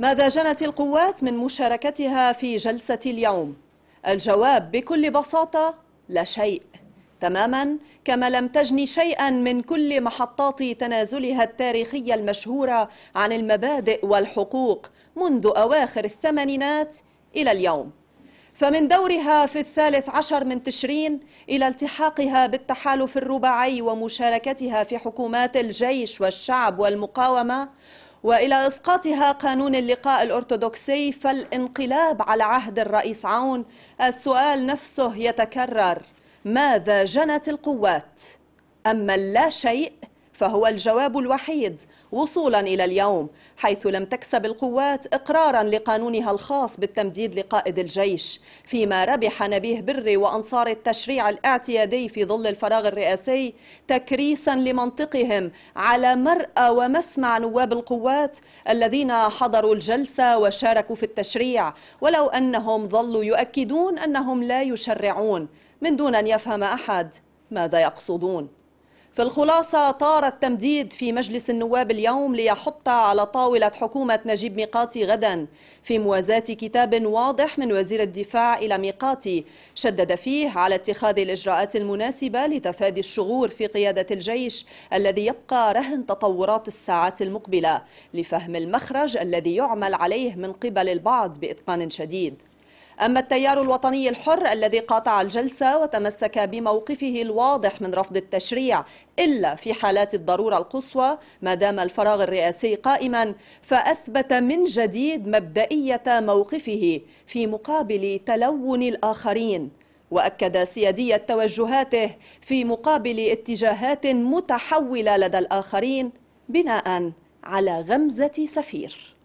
ماذا جنت القوات من مشاركتها في جلسة اليوم؟ الجواب بكل بساطة لا شيء تماما كما لم تجني شيئا من كل محطات تنازلها التاريخية المشهورة عن المبادئ والحقوق منذ أواخر الثمانينات إلى اليوم فمن دورها في الثالث عشر من تشرين إلى التحاقها بالتحالف الرباعي ومشاركتها في حكومات الجيش والشعب والمقاومة وإلى إسقاطها قانون اللقاء الأرثوذكسي فالانقلاب على عهد الرئيس عون السؤال نفسه يتكرر ماذا جنت القوات؟ أما اللا شيء فهو الجواب الوحيد وصولا إلى اليوم حيث لم تكسب القوات إقرارا لقانونها الخاص بالتمديد لقائد الجيش فيما ربح نبيه بري وأنصار التشريع الاعتيادي في ظل الفراغ الرئاسي تكريسا لمنطقهم على مرأى ومسمع نواب القوات الذين حضروا الجلسة وشاركوا في التشريع ولو أنهم ظلوا يؤكدون أنهم لا يشرعون من دون أن يفهم أحد ماذا يقصدون في الخلاصة طار التمديد في مجلس النواب اليوم ليحط على طاولة حكومة نجيب ميقاتي غدا في موازاة كتاب واضح من وزير الدفاع إلى ميقاتي شدد فيه على اتخاذ الإجراءات المناسبة لتفادي الشغور في قيادة الجيش الذي يبقى رهن تطورات الساعات المقبلة لفهم المخرج الذي يعمل عليه من قبل البعض بإتقان شديد أما التيار الوطني الحر الذي قاطع الجلسة وتمسك بموقفه الواضح من رفض التشريع إلا في حالات الضرورة القصوى ما دام الفراغ الرئاسي قائما فأثبت من جديد مبدئية موقفه في مقابل تلون الآخرين واكد سياديه توجهاته في مقابل اتجاهات متحوله لدى الاخرين بناء على غمزه سفير